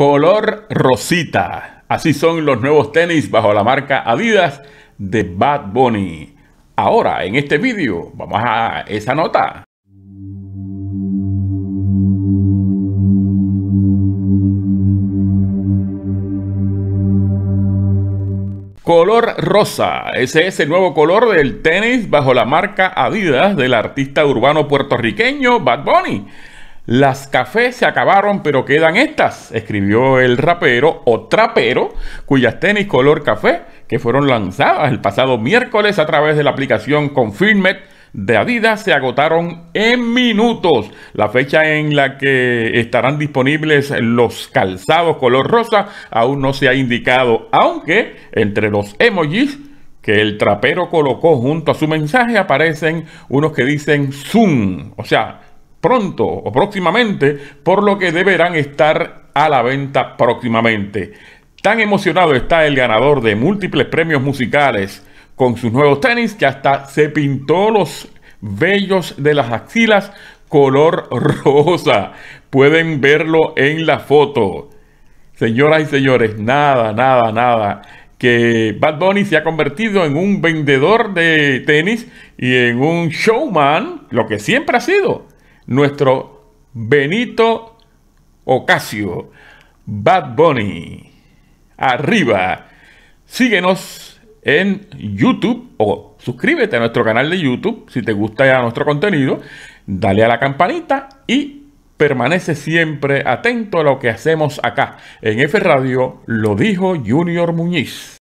Color rosita. Así son los nuevos tenis bajo la marca Adidas de Bad Bunny. Ahora, en este vídeo, vamos a esa nota. Color rosa, ese es el nuevo color del tenis bajo la marca Adidas del artista urbano puertorriqueño Bad Bunny. Las cafés se acabaron, pero quedan estas, escribió el rapero o trapero, cuyas tenis color café, que fueron lanzadas el pasado miércoles a través de la aplicación Confirmed de Adidas, se agotaron en minutos. La fecha en la que estarán disponibles los calzados color rosa aún no se ha indicado, aunque entre los emojis que el trapero colocó junto a su mensaje aparecen unos que dicen Zoom, o sea, pronto o próximamente, por lo que deberán estar a la venta próximamente. Tan emocionado está el ganador de múltiples premios musicales con sus nuevos tenis que hasta se pintó los vellos de las axilas color rosa. Pueden verlo en la foto. Señoras y señores, nada, nada, nada. Que Bad Bunny se ha convertido en un vendedor de tenis y en un showman, lo que siempre ha sido nuestro Benito Ocasio, Bad Bunny. Arriba. Síguenos en YouTube o suscríbete a nuestro canal de YouTube si te gusta nuestro contenido. Dale a la campanita y permanece siempre atento a lo que hacemos acá. En F Radio lo dijo Junior Muñiz.